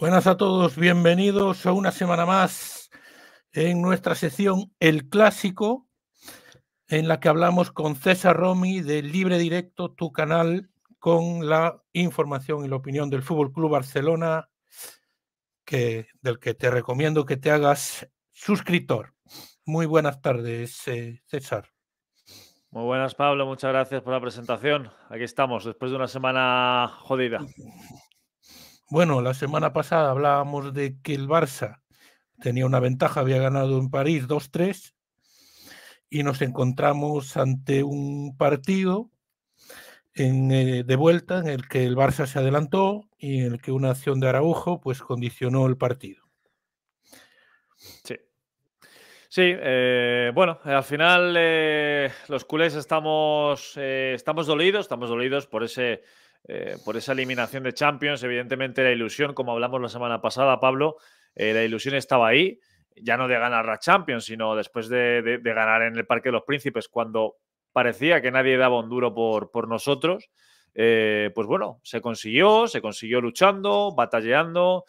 Buenas a todos, bienvenidos a una semana más en nuestra sección El Clásico, en la que hablamos con César Romi de Libre Directo, tu canal, con la información y la opinión del Fútbol Club Barcelona, que, del que te recomiendo que te hagas suscriptor. Muy buenas tardes, eh, César. Muy buenas, Pablo. Muchas gracias por la presentación. Aquí estamos, después de una semana jodida. Bueno, la semana pasada hablábamos de que el Barça tenía una ventaja, había ganado en París 2-3 y nos encontramos ante un partido eh, de vuelta en el que el Barça se adelantó y en el que una acción de Araujo pues condicionó el partido. Sí. Sí, eh, bueno, al final eh, los culés estamos, estamos dolidos, estamos dolidos por ese eh, por esa eliminación de Champions. Evidentemente la ilusión, como hablamos la semana pasada, Pablo, eh, la ilusión estaba ahí, ya no de ganar la Champions, sino después de, ganar en el Parque de los Príncipes, cuando parecía que nadie daba un duro por, nosotros. Eh, pues bueno, se consiguió, se consiguió luchando, batalleando,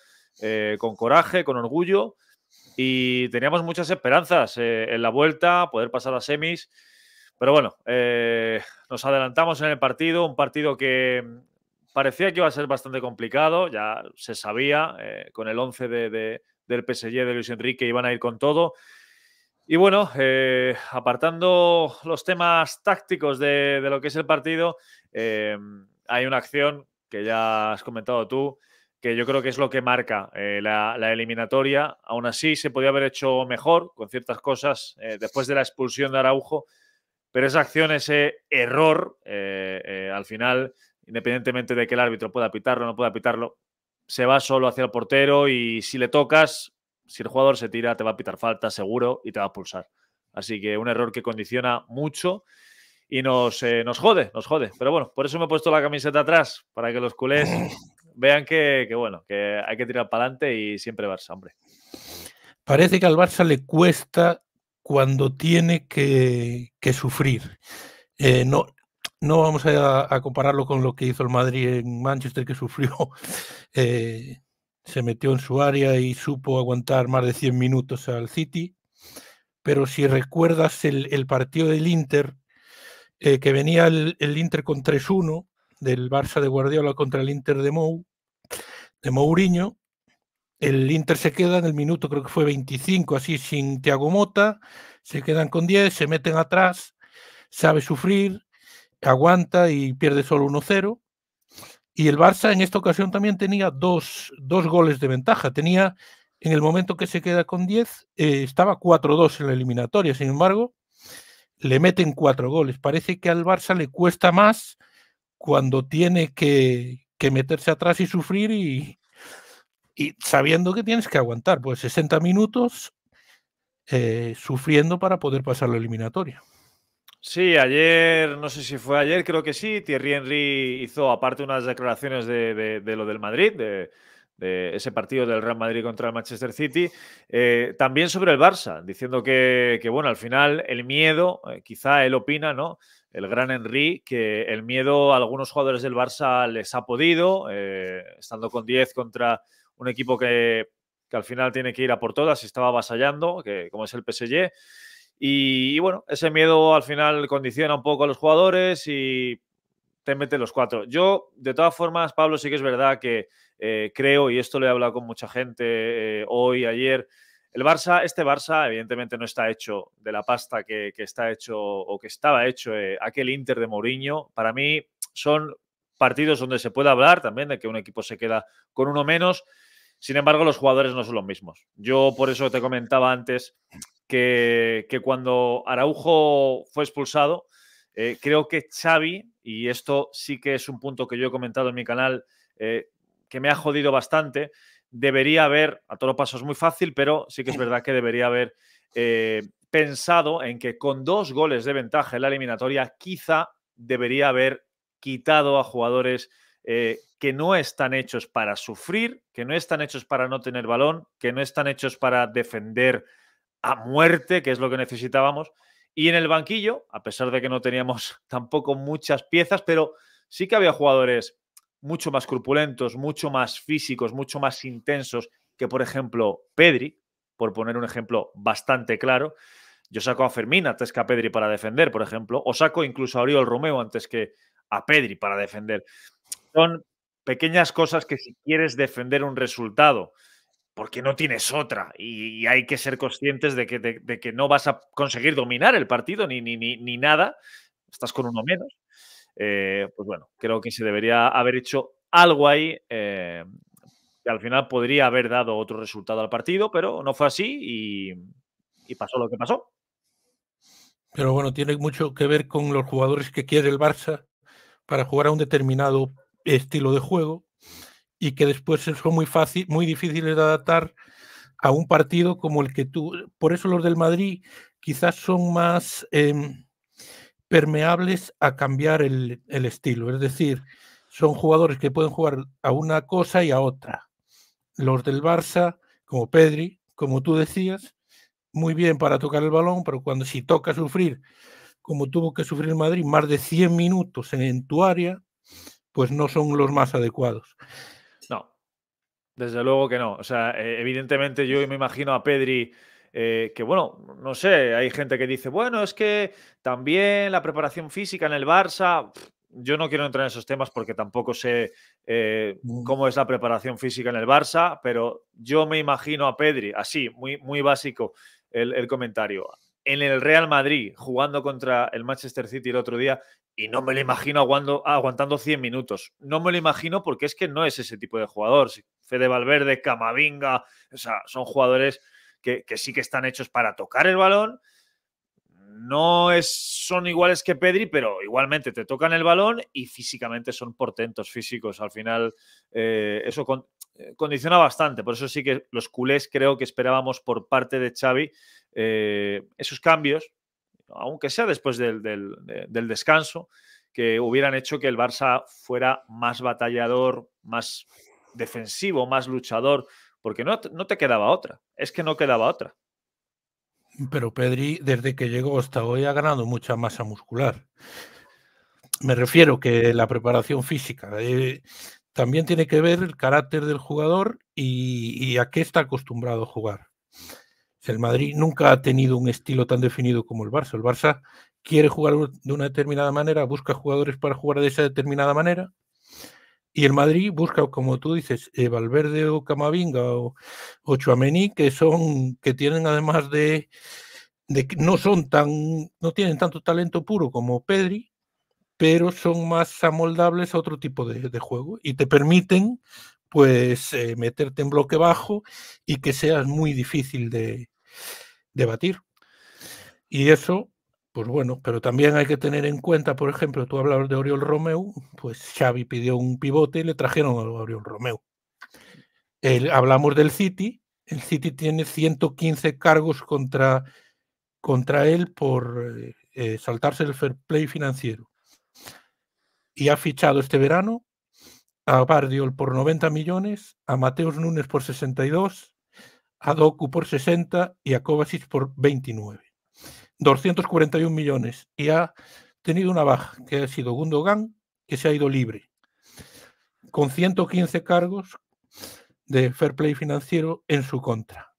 con coraje, con orgullo. Y teníamos muchas esperanzas en la vuelta, poder pasar a semis. Pero bueno, eh, nos adelantamos en el partido, un partido que mm, parecía que iba a ser bastante complicado, ya se sabía, eh, con el 11 de, del PSG de Luis Enrique iban a ir con todo. Y bueno, eh, apartando los temas tácticos de, lo que es el partido, hay una acción que ya has comentado tú, que yo creo que es lo que marca la, la, eliminatoria. Aún así, se podía haber hecho mejor con ciertas cosas después de la expulsión de Araujo. Pero esa acción, ese error, eh, eh, al final, independientemente de que el árbitro pueda pitarlo o no pueda pitarlo, se va solo hacia el portero y si le tocas, si el jugador se tira, te va a pitar falta, seguro, y te va a pulsar. Así que un error que condiciona mucho y nos, eh, nos jode, nos jode. Pero bueno, por eso me he puesto la camiseta atrás, para que los culés vean que, que bueno, que hay que tirar para adelante y siempre Barça, hombre. Parece que al Barça le cuesta cuando tiene que, que sufrir. Eh, no, no vamos a, compararlo con lo que hizo el Madrid en Manchester, que sufrió, eh, se metió en su área y supo aguantar más de 100 minutos al City. Pero si recuerdas el, partido del Inter, eh, que venía el, Inter con 3-1, del Barça de Guardiola contra el Inter de Mou, de Mourinho, el Inter se queda en el minuto, creo que fue 25, así sin Tiago Mota, se quedan con 10, se meten atrás, sabe sufrir, aguanta y pierde solo 1-0. Y el Barça en esta ocasión también tenía dos, goles de ventaja. Tenía, en el momento que se queda con 10, eh, estaba 4-2 en la eliminatoria. Sin embargo, le meten cuatro goles. Parece que al Barça le cuesta más cuando tiene que, que meterse atrás y sufrir y, y sabiendo que tienes que aguantar, pues 60 minutos eh, sufriendo para poder pasar la eliminatoria. Sí, ayer, no sé si fue ayer, creo que sí, Thierry Henry hizo aparte unas declaraciones de, lo del Madrid, de, ese partido del Real Madrid contra el Manchester City, eh, también sobre el Barça, diciendo que, bueno, al final el miedo, eh, quizá él opina, ¿no? El gran Henry, que el miedo a algunos jugadores del Barça les ha podido, estando con 10 contra un equipo que, al final tiene que ir a por todas y estaba avasallando, que, como es el PSG. Y, bueno, ese miedo al final condiciona un poco a los jugadores y te mete los cuatro. Yo, de todas formas, Pablo, sí que es verdad que eh, creo, y esto lo he hablado con mucha gente eh, hoy, ayer, el Barça, este Barça, evidentemente no está hecho de la pasta que, está hecho o que estaba hecho eh, aquel Inter de Mourinho. Para mí son partidos donde se puede hablar también de que un equipo se queda con uno menos sin embargo, los jugadores no son los mismos. Yo por eso te comentaba antes que, cuando Araujo fue expulsado, eh, creo que Xavi, y esto sí que es un punto que yo he comentado en mi canal, eh, que me ha jodido bastante, debería haber, a todo paso es muy fácil, pero sí que es verdad que debería haber eh, pensado en que con dos goles de ventaja en la eliminatoria, quizá debería haber quitado a jugadores eh, que no están hechos para sufrir, que no están hechos para no tener balón, que no están hechos para defender a muerte, que es lo que necesitábamos. Y en el banquillo, a pesar de que no teníamos tampoco muchas piezas, pero sí que había jugadores mucho más corpulentos, mucho más físicos, mucho más intensos que, por ejemplo, Pedri, por poner un ejemplo bastante claro. Yo saco a Fermín antes que a Pedri para defender, por ejemplo, o saco incluso a Oriol Romeo antes que a Pedri para defender son pequeñas cosas que si quieres defender un resultado, porque no tienes otra y, hay que ser conscientes de que, de, que, no vas a conseguir dominar el partido ni, ni, nada, estás con uno menos, eh, pues bueno, creo que se debería haber hecho algo ahí. Eh, que al final podría haber dado otro resultado al partido, pero no fue así y, y pasó lo que pasó. Pero bueno, tiene mucho que ver con los jugadores que quiere el Barça para jugar a un determinado estilo de juego y que después son muy, fácil, muy difíciles de adaptar a un partido como el que tú. Por eso los del Madrid quizás son más em, permeables a cambiar el, estilo. Es decir, son jugadores que pueden jugar a una cosa y a otra. Los del Barça, como Pedri, como tú decías, muy bien para tocar el balón, pero cuando si toca sufrir, como tuvo que sufrir el Madrid, más de 100 minutos en tu área, pues no son los más adecuados. No, desde luego que no. O sea, eh, evidentemente yo me imagino a Pedri. Eh, que bueno, no sé, hay gente que dice, bueno, es que también la preparación física en el Barça, yo no quiero entrar en esos temas porque tampoco sé eh, cómo es la preparación física en el Barça, pero yo me imagino a Pedri, así, muy, muy básico el comentario. En el Real Madrid, jugando contra el Manchester City el otro día, y no me lo imagino ah, aguantando 100 minutos. No me lo imagino porque es que no es ese tipo de jugador. Fede Valverde, Camavinga, o sea, son jugadores que, sí que están hechos para tocar el balón. No es, son iguales que Pedri, pero igualmente te tocan el balón y físicamente son portentos físicos. Al final, eh, eso eh, condiciona bastante. Por eso sí que los culés creo que esperábamos por parte de Xavi eh, esos cambios, aunque sea después del, descanso, que hubieran hecho que el Barça fuera más batallador, más defensivo, más luchador, porque no, te quedaba otra, es que no quedaba otra. Pero Pedri, desde que llegó hasta hoy, ha ganado mucha masa muscular. Me refiero que la preparación física eh, también tiene que ver el carácter del jugador y, y a qué está acostumbrado a jugar. El Madrid nunca ha tenido un estilo tan definido como el Barça. El Barça quiere jugar de una determinada manera, busca jugadores para jugar de esa determinada manera. Y el Madrid busca, como tú dices, eh, Valverde o Camavinga o, o que son, que tienen además de, que no son tan, no tienen tanto talento puro como Pedri, pero son más amoldables a otro tipo de, juego y te permiten pues eh, meterte en bloque bajo y que seas muy difícil de, debatir. Y eso, pues bueno, pero también hay que tener en cuenta, por ejemplo, tú hablabas de Oriol Romeu, pues Xavi pidió un pivote y le trajeron a Oriol Romeu. El, hablamos del City, el City tiene 115 cargos contra, contra él por eh, eh, saltarse el fair play financiero. Y ha fichado este verano a Bardiol por 90 millones, a Mateus Núñez por 62, a Doku por 60 y a Kovacic por 29. 241 millones y ha tenido una baja, que ha sido Gundogan, que se ha ido libre. Con 115 cargos de fair play financiero en su contra.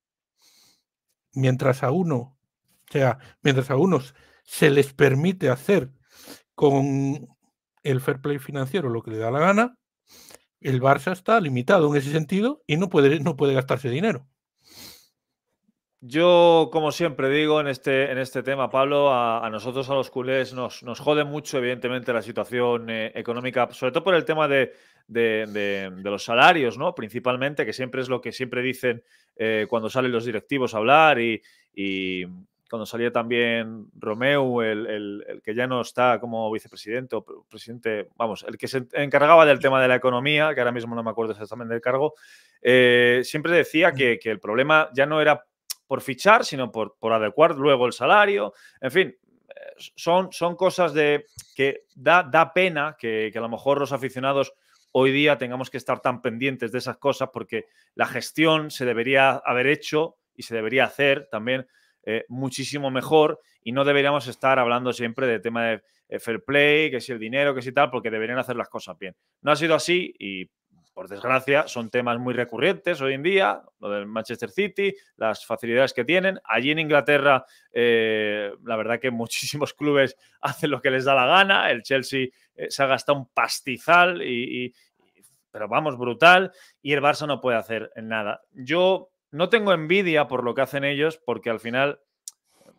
Mientras a uno, o sea, mientras a unos se les permite hacer con el fair play financiero lo que le da la gana, el Barça está limitado en ese sentido y no puede, no puede gastarse dinero. Yo, como siempre digo en este, en este tema, Pablo, a, nosotros, a los culés, nos, jode mucho, evidentemente, la situación eh, económica, sobre todo por el tema de, los salarios, ¿no? Principalmente, que siempre es lo que siempre dicen eh, cuando salen los directivos a hablar y, cuando salía también Romeu, el, que ya no está como vicepresidente o presidente, vamos, el que se encargaba del tema de la economía, que ahora mismo no me acuerdo exactamente del cargo, eh, siempre decía que, que el problema ya no era por fichar, sino por, adecuar luego el salario. En fin, eh, son, son cosas de que da, pena que, a lo mejor los aficionados hoy día tengamos que estar tan pendientes de esas cosas porque la gestión se debería haber hecho y se debería hacer también eh, muchísimo mejor y no deberíamos estar hablando siempre de tema de eh, fair play, que si el dinero, que si tal, porque deberían hacer las cosas bien. No ha sido así y por desgracia, son temas muy recurrentes hoy en día, lo del Manchester City, las facilidades que tienen. Allí en Inglaterra, eh, la verdad que muchísimos clubes hacen lo que les da la gana. El Chelsea eh, se ha gastado un pastizal, y, pero vamos, brutal. Y el Barça no puede hacer nada. Yo no tengo envidia por lo que hacen ellos, porque al final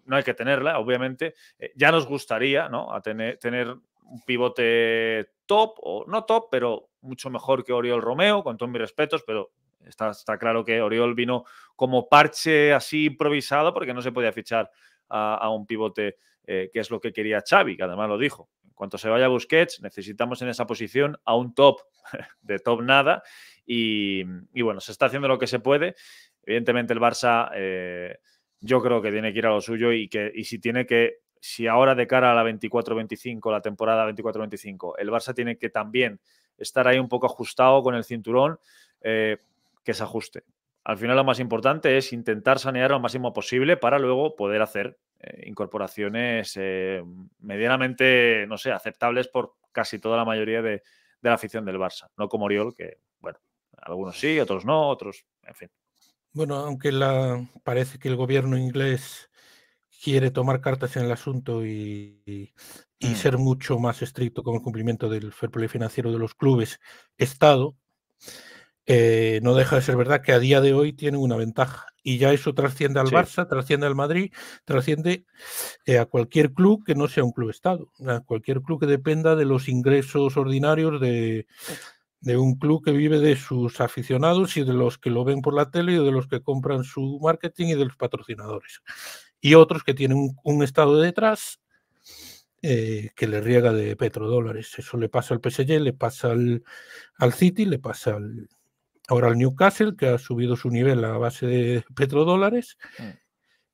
no hay que tenerla, obviamente. Eh, ya nos gustaría, ¿no? A tener, tener un pivote top, o no top, pero mucho mejor que Oriol Romeo, con todos mis respetos, pero está, está claro que Oriol vino como parche así improvisado porque no se podía fichar a, un pivote eh, que es lo que quería Xavi, que además lo dijo. En cuanto se vaya Busquets, necesitamos en esa posición a un top, de top nada, y, bueno, se está haciendo lo que se puede. Evidentemente el Barça... Eh, yo creo que tiene que ir a lo suyo y que y si tiene que si ahora de cara a la 24-25, la temporada 24-25, el Barça tiene que también estar ahí un poco ajustado con el cinturón, eh, que se ajuste. Al final lo más importante es intentar sanear lo máximo posible para luego poder hacer eh, incorporaciones eh, medianamente, no sé, aceptables por casi toda la mayoría de, la afición del Barça. No como Oriol, que, bueno, algunos sí, otros no, otros, en fin. Bueno, aunque la, parece que el gobierno inglés quiere tomar cartas en el asunto y, mm. ser mucho más estricto con el cumplimiento del fair play financiero de los clubes Estado, eh, no deja de ser verdad que a día de hoy tiene una ventaja. Y ya eso trasciende al Barça, trasciende al Madrid, trasciende eh, a cualquier club que no sea un club Estado, a cualquier club que dependa de los ingresos ordinarios de, de un club que vive de sus aficionados y de los que lo ven por la tele y de los que compran su marketing y de los patrocinadores y otros que tienen un, Estado detrás eh, que le riega de petrodólares. Eso le pasa al PSG, le pasa al, City, le pasa al, ahora al Newcastle, que ha subido su nivel a base de petrodólares mm.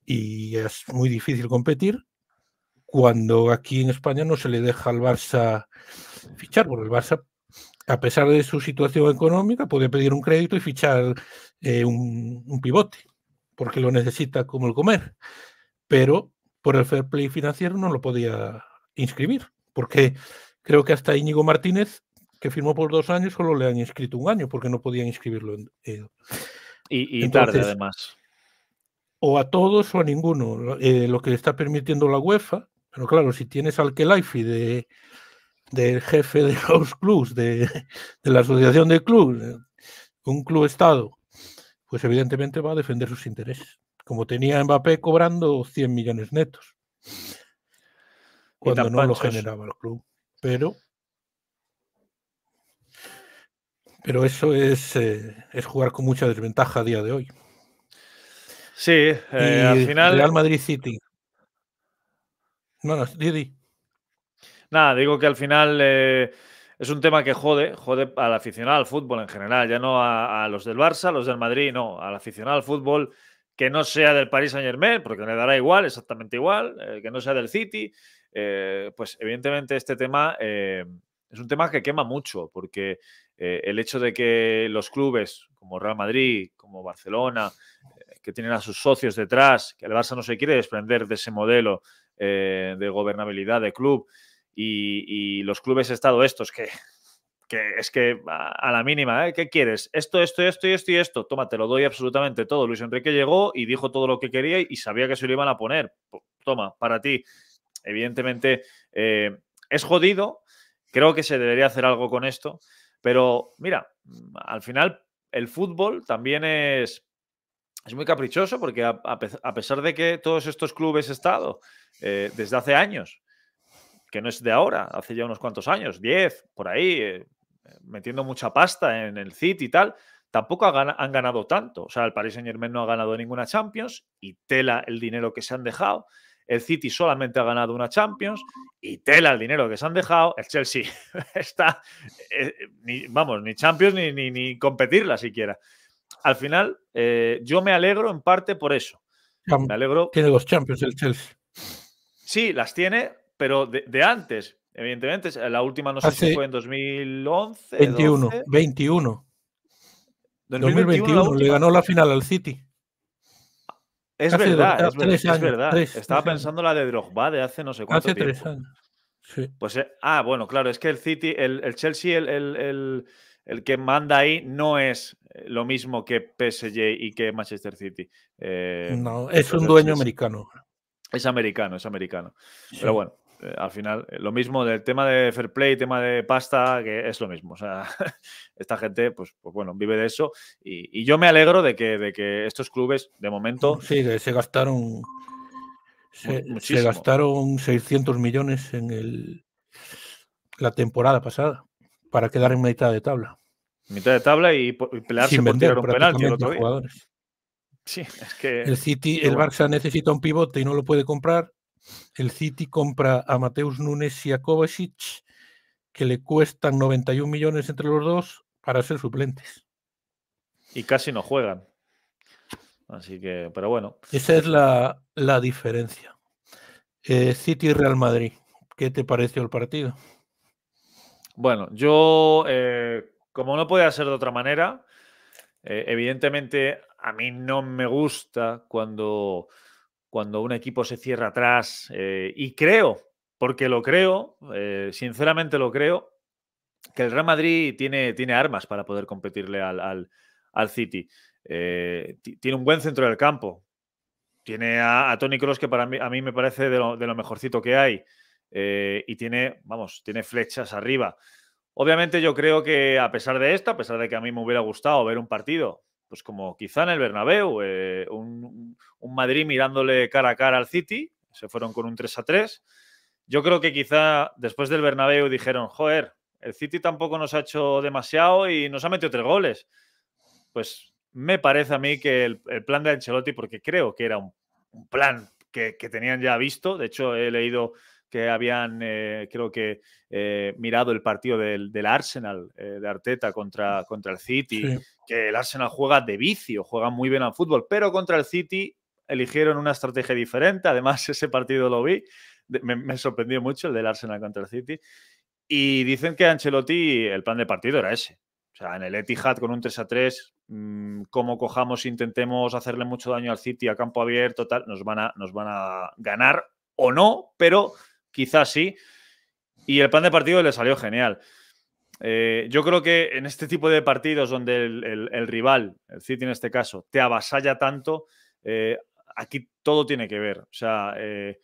y es muy difícil competir cuando aquí en España no se le deja al Barça fichar, porque el Barça, a pesar de su situación económica, puede pedir un crédito y fichar eh, un pivote, porque lo necesita como el comer pero por el fair play financiero no lo podía inscribir, porque creo que hasta Íñigo Martínez, que firmó por dos años, solo le han inscrito un año, porque no podían inscribirlo. Y, tarde, además. O a todos o a ninguno, lo eh, que le está permitiendo la UEFA, pero claro, si tienes al Kelaifi de del jefe de los clubs, de, de la asociación de clubes, un club Estado, pues evidentemente va a defender sus intereses como tenía Mbappé cobrando 100 millones netos. Cuando no lo generaba el club. Pero, pero eso es, eh, es jugar con mucha desventaja a día de hoy. Sí, eh, al final. Real Madrid City. no, Didi. Nada, digo que al final eh, es un tema que jode, jode al aficionado al fútbol en general, ya no a, a los del Barça, los del Madrid, no, al aficionado al fútbol que no sea del Paris Saint Germain, porque le dará igual, exactamente igual, eh, que no sea del City, eh, pues evidentemente este tema eh, es un tema que quema mucho, porque el hecho de que los clubes como Real Madrid, como Barcelona, que tienen a sus socios detrás, que el Barça no se quiere desprender de ese modelo de gobernabilidad de club, y, y los clubes estado estos que que es que a, la mínima, ¿eh? ¿qué quieres? Esto, esto, esto y esto y esto. Toma, te lo doy absolutamente todo. Luis Enrique llegó y dijo todo lo que quería y sabía que se lo iban a poner. Toma, para ti. Evidentemente eh, es jodido. Creo que se debería hacer algo con esto. Pero mira, mm, al final el fútbol también es, es muy caprichoso porque a, pesar de que todos estos clubes he estado eh, desde hace años, que no es de ahora, hace ya unos cuantos años, 10, por ahí, eh, metiendo mucha pasta en el City y tal, tampoco han ganado tanto. O sea, el Paris Saint Germain no ha ganado ninguna Champions y tela el dinero que se han dejado. El City solamente ha ganado una Champions y tela el dinero que se han dejado. El Chelsea está, eh, eh, ni, vamos, ni Champions ni, ni, ni, competirla siquiera. Al final, eh, yo me alegro en parte por eso. Me alegro. Tiene dos Champions el Chelsea. Sí, las tiene, pero de antes. Evidentemente, la última no sé si fue en 2011. 21, 21. 2021, 2021 le ganó la final al City. Es verdad, es, verdad Estaba pensando la de Drogba de hace no sé cuánto hace tiempo. años. Pues, eh, ah, bueno, claro, es que el City, el, Chelsea, el, que manda ahí no es eh, lo mismo que PSG y que Manchester City. Eh, no, es un dueño americano. Es americano, es americano. Pero bueno, eh, al final, eh, lo mismo del tema de fair play, tema de pasta, que es lo mismo. O sea, esta gente, pues, pues, bueno, vive de eso. Y, yo me alegro de que, de que, estos clubes, de momento. Sí, se gastaron. Se, gastaron 600 millones en el, la temporada pasada para quedar en mitad de tabla. Mitad de tabla y, pelearse por tirar un el otro Sí, es que, el City, el Barça necesita un pivote y no lo puede comprar. El City compra a Mateus Nunes y a Kovacic, que le cuestan 91 millones entre los dos para ser suplentes. Y casi no juegan. Así que, pero bueno. Esa es la, diferencia. Eh, City City Real Madrid, ¿qué te pareció el partido? Bueno, yo, eh, como no podía ser de otra manera, eh, evidentemente a mí no me gusta cuando cuando un equipo se cierra atrás, eh, y creo, porque lo creo, eh, sinceramente lo creo, que el Real Madrid tiene, armas para poder competirle al, City. Eh, tiene un buen centro del campo. Tiene a, Tony Cross, que para mí, a mí me parece de lo, de lo mejorcito que hay. y tiene, vamos, tiene flechas arriba. Obviamente yo creo que a pesar de esto, a pesar de que a mí me hubiera gustado ver un partido pues como quizá en el Bernabéu, eh, un, Madrid mirándole cara a cara al City, se fueron con un 3 a 3. Yo creo que quizá después del Bernabéu dijeron, joder, el City tampoco nos ha hecho demasiado y nos ha metido tres goles. Pues me parece a mí que el, plan de Ancelotti, porque creo que era un, plan que, tenían ya visto, de hecho he leído que habían, eh, creo que, eh, mirado el partido del, del Arsenal, eh, de Arteta contra, contra el City, que el Arsenal juega de vicio, juega muy bien al fútbol, pero contra el City eligieron una estrategia diferente. Además, ese partido lo vi, me, sorprendió mucho el del Arsenal contra el City. Y dicen que Ancelotti, el plan de partido era ese. O sea, en el Etihad con un 3 a 3, mm, como cojamos, intentemos hacerle mucho daño al City a campo abierto, tal, nos van a, nos van a ganar o no, pero quizás sí. Y el plan de partido le salió genial. Eh, yo creo que en este tipo de partidos donde el, rival, el City en este caso, te avasalla tanto, eh, aquí todo tiene que ver. O sea, eh,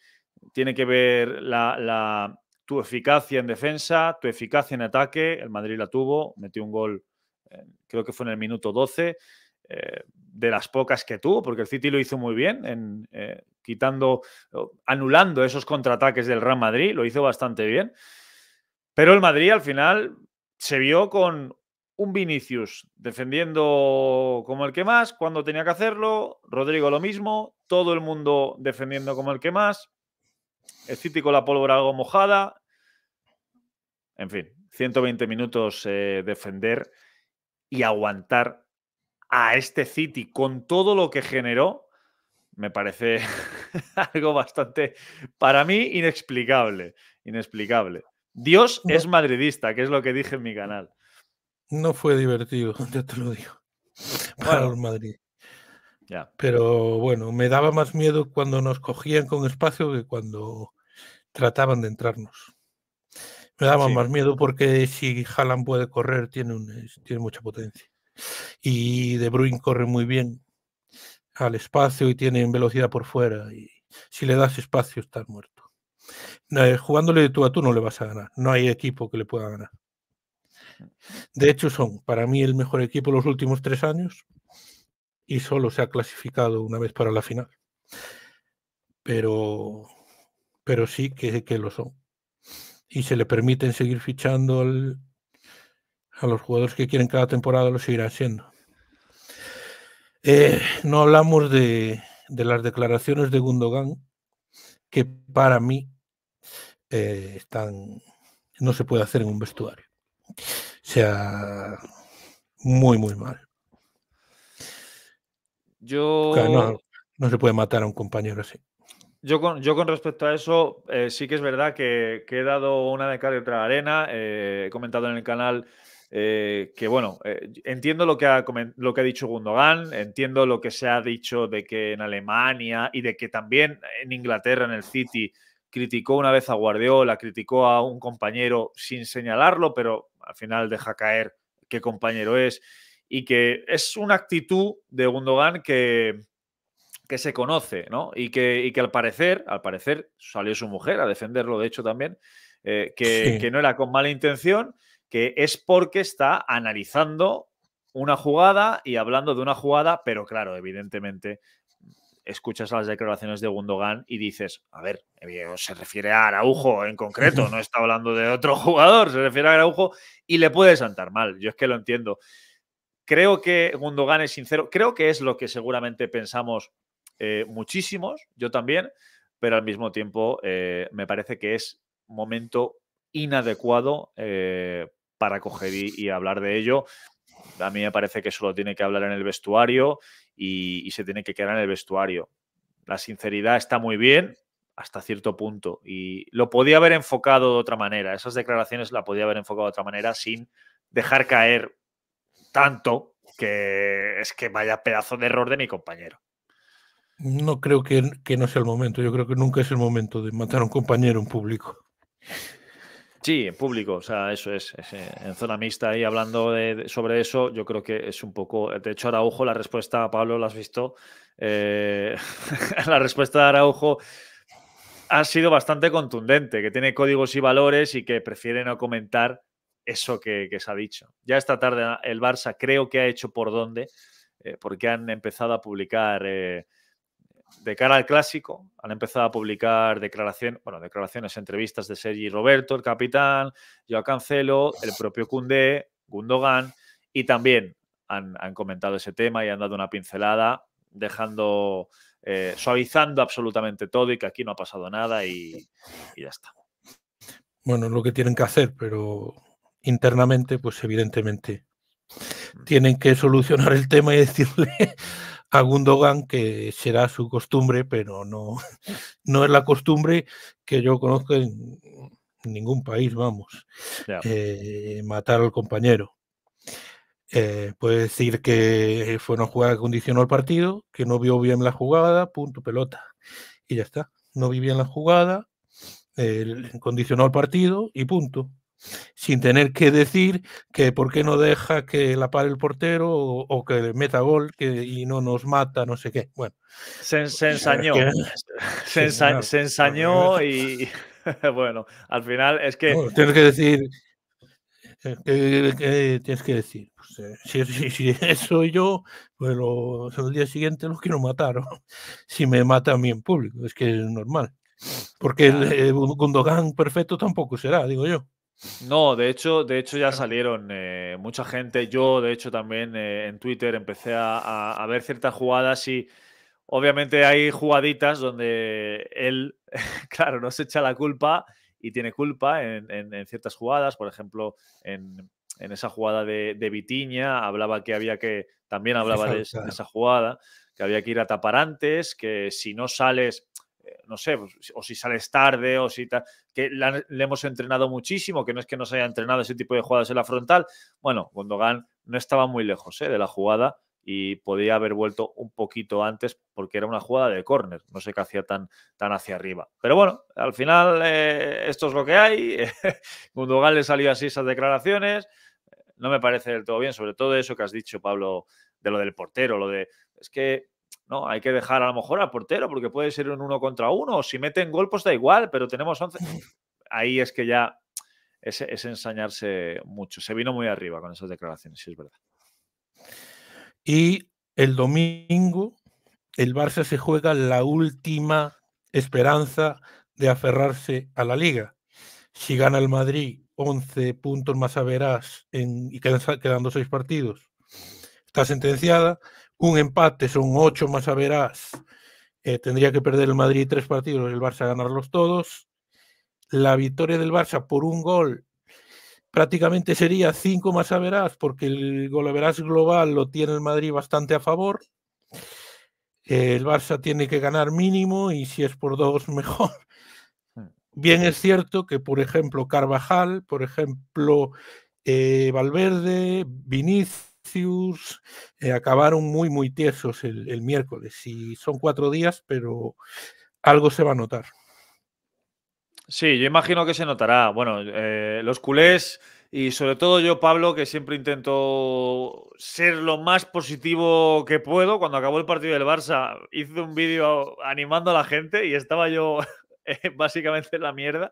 tiene que ver la, tu eficacia en defensa, tu eficacia en ataque. El Madrid la tuvo, metió un gol, creo que fue en el minuto 12, de las pocas que tuvo, porque el City lo hizo muy bien en quitando, anulando esos contraataques del Real Madrid, lo hizo bastante bien. Pero el Madrid al final se vio con un Vinicius defendiendo como el que más, cuando tenía que hacerlo, Rodrigo lo mismo, todo el mundo defendiendo como el que más, el City con la pólvora algo mojada, en fin, 120 minutos eh, defender y aguantar a este City con todo lo que generó me parece algo bastante, para mí, inexplicable. Inexplicable. Dios es madridista, que es lo que dije en mi canal. No fue divertido, ya te lo digo. Para el Madrid. Ya. Pero bueno, me daba más miedo cuando nos cogían con espacio que cuando trataban de entrarnos. Me daba más miedo porque si Haaland puede correr, tiene, un, tiene mucha potencia. Y De Bruyne corre muy bien, al espacio y tienen velocidad por fuera. Y si le das espacio, estás muerto. Eh, jugándole de tú a tú no le vas a ganar. No hay equipo que le pueda ganar. De hecho, son para mí el mejor equipo los últimos tres años y solo se ha clasificado una vez para la final. Pero, pero sí que, que lo son. Y se le permiten seguir fichando a los jugadores que quieren cada temporada, lo seguirán siendo. Eh, no hablamos de, las declaraciones de Gundogan, que para mí eh, están, no se puede hacer en un vestuario. O sea, muy, muy mal. Yo. no, se puede matar a un compañero así. Yo con, respecto a eso, eh, sí que es verdad que, he dado una de cara y otra arena. he comentado en el canal eh, que bueno, eh, entiendo lo que, ha, lo que ha dicho Gundogan, entiendo lo que se ha dicho de que en Alemania y de que también en Inglaterra, en el City, criticó una vez a Guardiola, criticó a un compañero sin señalarlo, pero al final deja caer qué compañero es y que es una actitud de Gundogan que, que se conoce, ¿no? Y que, que al parecer, al parecer, salió su mujer a defenderlo, de hecho, también, eh, que, que no era con mala intención que es porque está analizando una jugada y hablando de una jugada, pero claro, evidentemente escuchas las declaraciones de Gundogan y dices, a ver, eh, se refiere a Araujo en concreto, no está hablando de otro jugador, se refiere a Araujo y le puede saltar mal, yo es que lo entiendo. Creo que Gundogan es sincero, creo que es lo que seguramente pensamos eh, muchísimos, yo también, pero al mismo tiempo eh, me parece que es momento inadecuado eh, para coger y, hablar de ello. A mí me parece que solo tiene que hablar en el vestuario y, se tiene que quedar en el vestuario. La sinceridad está muy bien, hasta cierto punto. Y lo podía haber enfocado de otra manera. Esas declaraciones la podía haber enfocado de otra manera sin dejar caer tanto que es que vaya pedazo de error de mi compañero. No creo que no sea el momento. Yo creo que nunca es el momento de matar a un compañero en público. Sí, en público, o sea, eso es, eh, en zona mixta y hablando sobre eso, yo creo que es un poco, de hecho Araujo, la respuesta, Pablo, la has visto, eh, la respuesta de Araujo ha sido bastante contundente, que tiene códigos y valores y que prefiere no comentar eso que, se ha dicho. Ya esta tarde el Barça creo que ha hecho por dónde, eh, porque han empezado a publicar de cara al clásico, han empezado a publicar declaraciones, bueno, declaraciones, entrevistas de Sergi Roberto, el capitán, Joao Cancelo, el propio Cundé, Gundogan, y también han, comentado ese tema y han dado una pincelada, dejando, eh, suavizando absolutamente todo y que aquí no ha pasado nada y, y ya está. Bueno, es lo que tienen que hacer, pero internamente, pues evidentemente mm. tienen que solucionar el tema y decirle a Gundogan, que será su costumbre, pero no, no es la costumbre que yo conozco en ningún país, vamos, eh, matar al compañero. Eh, puede decir que fue una jugada que condicionó el partido, que no vio bien la jugada, punto, pelota. Y ya está. No vi bien la jugada, eh, condicionó el partido y punto sin tener que decir que por qué no deja que la pare el portero o, que que meta gol que, y no nos mata, no sé qué. Bueno. Se, ensañó. se, ensañó y bueno, al final es que... tienes que decir... Eh, tienes que decir? Pues, eh, si, soy yo, pues el día siguiente los quiero matar. mataron Si me mata a mí en público, es que es normal. Porque el, el eh, Gundogan perfecto tampoco será, digo yo. No, de hecho, de hecho ya salieron eh, mucha gente. Yo, de hecho, también eh, en Twitter empecé a, ver ciertas jugadas y obviamente hay jugaditas donde él, claro, no se echa la culpa y tiene culpa en, ciertas jugadas. Por ejemplo, en, esa jugada de, Vitiña hablaba que había que, también hablaba de esa jugada, que había que ir a tapar antes, que si no sales no sé, pues, o si sales tarde o si tal, que le hemos entrenado muchísimo, que no es que se haya entrenado ese tipo de jugadas en la frontal. Bueno, Gundogan no estaba muy lejos ¿eh? de la jugada y podía haber vuelto un poquito antes porque era una jugada de córner, no sé qué hacía tan, tan hacia arriba. Pero bueno, al final eh, esto es lo que hay. Gundogan le salió así esas declaraciones. No me parece del todo bien, sobre todo eso que has dicho, Pablo, de lo del portero, lo de... Es que ¿no? Hay que dejar a lo mejor al portero porque puede ser un uno contra uno, si meten gol pues da igual, pero tenemos 11. Ahí es que ya es, es ensañarse mucho. Se vino muy arriba con esas declaraciones, si es verdad. Y el domingo el Barça se juega la última esperanza de aferrarse a la liga. Si gana el Madrid, 11 puntos más a verás y quedan, quedando seis partidos. Está sentenciada un empate, son ocho más Averaz. Eh, tendría que perder el Madrid tres partidos, el Barça ganarlos todos. La victoria del Barça por un gol prácticamente sería cinco más verás porque el gol Averaz global lo tiene el Madrid bastante a favor. Eh, el Barça tiene que ganar mínimo y si es por dos, mejor. Hmm. Bien es cierto que, por ejemplo, Carvajal, por ejemplo, eh, Valverde, Vinicius, eh, acabaron muy, muy tiesos el, miércoles. Y son cuatro días, pero algo se va a notar. Sí, yo imagino que se notará. Bueno, eh, los culés y sobre todo yo, Pablo, que siempre intento ser lo más positivo que puedo. Cuando acabó el partido del Barça, hice un vídeo animando a la gente y estaba yo eh, básicamente en la mierda.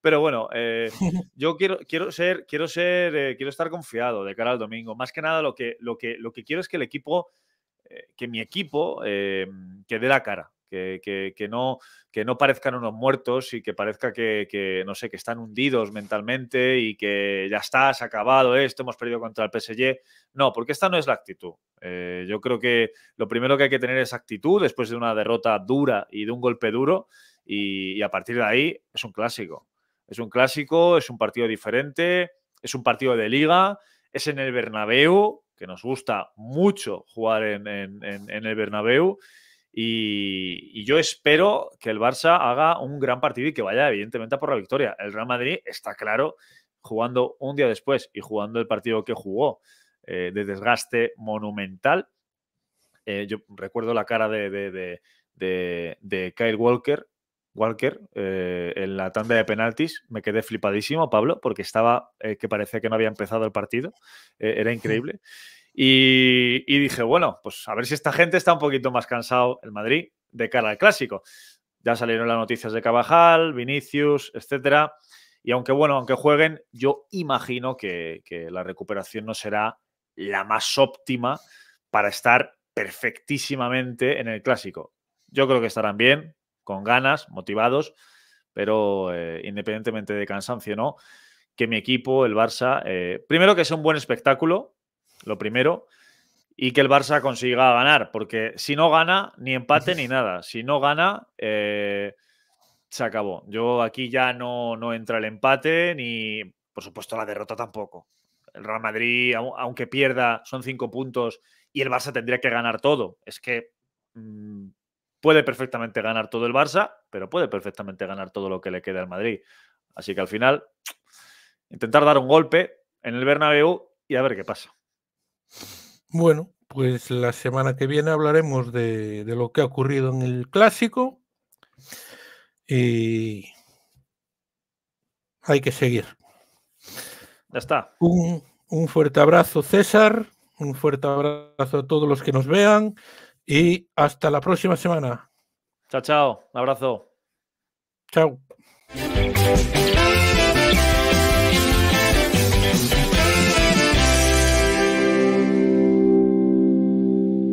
Pero bueno, eh, yo quiero, quiero ser, quiero ser, eh, quiero estar confiado de cara al domingo. Más que nada, lo que, lo que, lo que quiero es que el equipo, eh, que mi equipo, que dé la cara. Que, no, que no parezcan unos muertos y que parezca que, no sé, que están hundidos mentalmente y que ya está, se ha acabado esto, hemos perdido contra el PSG. No, porque esta no es la actitud. yo creo que lo primero que hay que tener es actitud después de una derrota dura y de un golpe duro y a partir de ahí es un clásico. Es un clásico, es un partido diferente, es un partido de liga, es en el Bernabéu, que nos gusta mucho jugar en, el Bernabéu. Y, yo espero que el Barça haga un gran partido y que vaya, evidentemente, por la victoria. El Real Madrid está claro, jugando un día después y jugando el partido que jugó eh, de desgaste monumental. Eh, yo recuerdo la cara de Kyle Walker Walker eh, en la tanda de penaltis. Me quedé flipadísimo, Pablo, porque estaba eh, que parecía que no había empezado el partido. Eh, era increíble. Y, dije, bueno, pues a ver si esta gente está un poquito más cansado, el Madrid, de cara al clásico. Ya salieron las noticias de Cabajal, Vinicius, etcétera. Y aunque bueno, aunque jueguen, yo imagino que la recuperación no será la más óptima para estar perfectísimamente en el clásico. Yo creo que estarán bien, con ganas, motivados, pero eh, independientemente de cansancio no, que mi equipo, el Barça, eh, primero que sea un buen espectáculo, lo primero, y que el Barça consiga ganar, porque si no gana, ni empate ni nada. Si no gana, eh, se acabó. Yo aquí ya no, no entra el empate, ni por supuesto la derrota tampoco. El Real Madrid, aunque pierda, son cinco puntos y el Barça tendría que ganar todo. Es que mm, Puede perfectamente ganar todo el Barça, pero puede perfectamente ganar todo lo que le queda al Madrid. Así que al final, intentar dar un golpe en el Bernabéu y a ver qué pasa. Bueno, pues la semana que viene hablaremos de, lo que ha ocurrido en el clásico y hay que seguir. Ya está. Un, un fuerte abrazo, César. Un fuerte abrazo a todos los que nos vean. Y hasta la próxima semana. Chao, chao. Un abrazo. Chao.